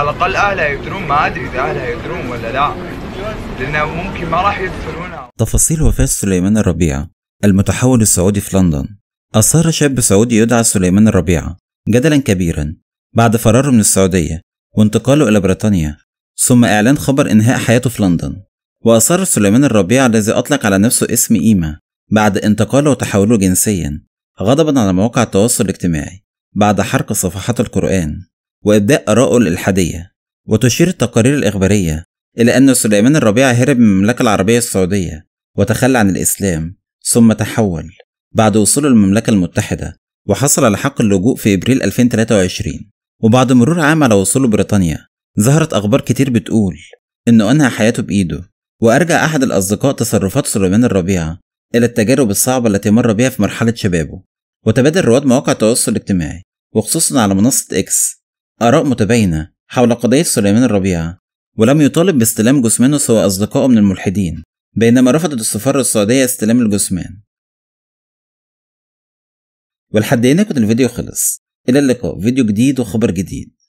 على الاقل اهلها يدرون ما ادري اذا اهلها يدرون ولا لا لانه ممكن ما راح يدخلونها تفاصيل وفاه سليمان الربيعه المتحول السعودي في لندن اصر شاب سعودي يدعى سليمان الربيعه جدلا كبيرا بعد فراره من السعوديه وانتقاله الى بريطانيا ثم اعلان خبر انهاء حياته في لندن واصر سليمان الربيعه الذي اطلق على نفسه اسم ايما بعد انتقاله وتحوله جنسيا غضبا على مواقع التواصل الاجتماعي بعد حرق صفحات القرآن وإبداء آرائه الإلحادية وتشير التقارير الإخبارية إلى أن سليمان الربيع هرب من المملكة العربية السعودية وتخلى عن الإسلام ثم تحول بعد وصوله للمملكة المتحدة وحصل على حق اللجوء في إبريل 2023 وبعد مرور عام على وصوله بريطانيا ظهرت أخبار كتير بتقول إنه أنهى حياته بإيده وأرجع أحد الأصدقاء تصرفات سليمان الربيع إلى التجارب الصعبة التي مر بها في مرحلة شبابه وتبادل رواد مواقع التواصل الاجتماعي وخصوصا على منصة إكس آراء متباينة حول قضية سليمان الربيع ولم يطالب باستلام جثمانه سوى أصدقائه من الملحدين بينما رفضت السفارة السعودية استلام الجثمان والحد هنا كنت الفيديو خلص إلى اللقاء فيديو جديد وخبر جديد